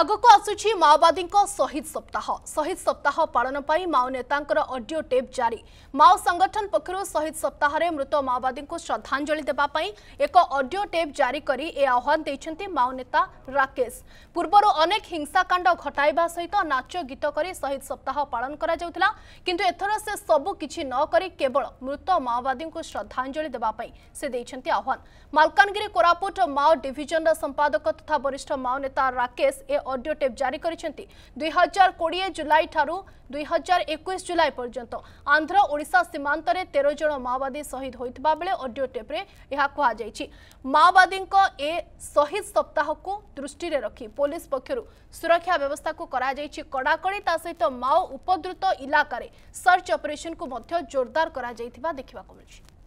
ଆଗକୁ ଆସୁଛି ମାଓବାଦୀଙ୍କ ଶହୀଦ ସପ୍ତାହ ଶହୀଦ ସପ୍ତାହ ପାଳନ ପାଇଁ ମାଓ ନେତାଙ୍କର ଅଡିଓ ଟେପ୍ ଜାରି ମାଓ ସଂଗଠନ ପକ୍ଷରୁ ଶହୀଦ ସପ୍ତାହରେ ମୃତ ମାଓବାଦୀଙ୍କୁ ଶ୍ରଦ୍ଧାଞ୍ଜଳି ଦେବା ପାଇଁ ଏକ ଅଡିଓ ଟେପ୍ ଜାରି କରି ଏ ଆହ୍ୱାନ ଦେଇଛନ୍ତି ମାଓ ନେତା ରାକେଶ ପୂର୍ବରୁ ଅନେକ ହିଂସାକାଣ୍ଡ ଘଟାଇବା ସହିତ ନାଚ ଗୀତ କରି ଶହୀଦ ସପ୍ତାହ ପାଳନ କରାଯାଉଥିଲା କିନ୍ତୁ ଏଥର ସେ ସବୁ କିଛି ନ କରି କେବଳ ମୃତ ମାଓବାଦୀଙ୍କୁ ଶ୍ରଦ୍ଧାଞ୍ଜଳି ଦେବା ପାଇଁ ସେ ଦେଇଛନ୍ତି ଆହ୍ୱାନ ମାଲକାନଗିରି କୋରାପୁଟ ମାଓ ଡିଭିଜନର ସମ୍ପାଦକ ତଥା ବରିଷ୍ଠ ମାଓ ନେତା ରାକେଶ ଏ ଅଡିଓ ଟେପ୍ ଜାରି କରିଛନ୍ତି ଦୁଇହଜାର କୋଡ଼ିଏ ଜୁଲାଇ ଠାରୁ ଦୁଇହଜାର ଏକୋଇଶ ଜୁଲାଇ ପର୍ଯ୍ୟନ୍ତ ଆନ୍ଧ୍ର ଓଡ଼ିଶା ସୀମାନ୍ତରେ ତେର ଜଣ ମାଓବାଦୀ ଶହୀଦ ହୋଇଥିବା ବେଳେ ଅଡିଓ ଟେପ୍ରେ ଏହା କୁହାଯାଇଛି ମାଓବାଦୀଙ୍କ ଏ ଶହୀଦ ସପ୍ତାହକୁ ଦୃଷ୍ଟିରେ ରଖି ପୋଲିସ ପକ୍ଷରୁ ସୁରକ୍ଷା ବ୍ୟବସ୍ଥାକୁ କରାଯାଇଛି କଡ଼ାକଡ଼ି ତା ସହିତ ମାଓ ଉପଦ୍ରୁତ ଇଲାକାରେ ସର୍ଚ୍ଚ ଅପରେସନକୁ ମଧ୍ୟ ଜୋରଦାର କରାଯାଇଥିବା ଦେଖିବାକୁ ମିଳୁଛି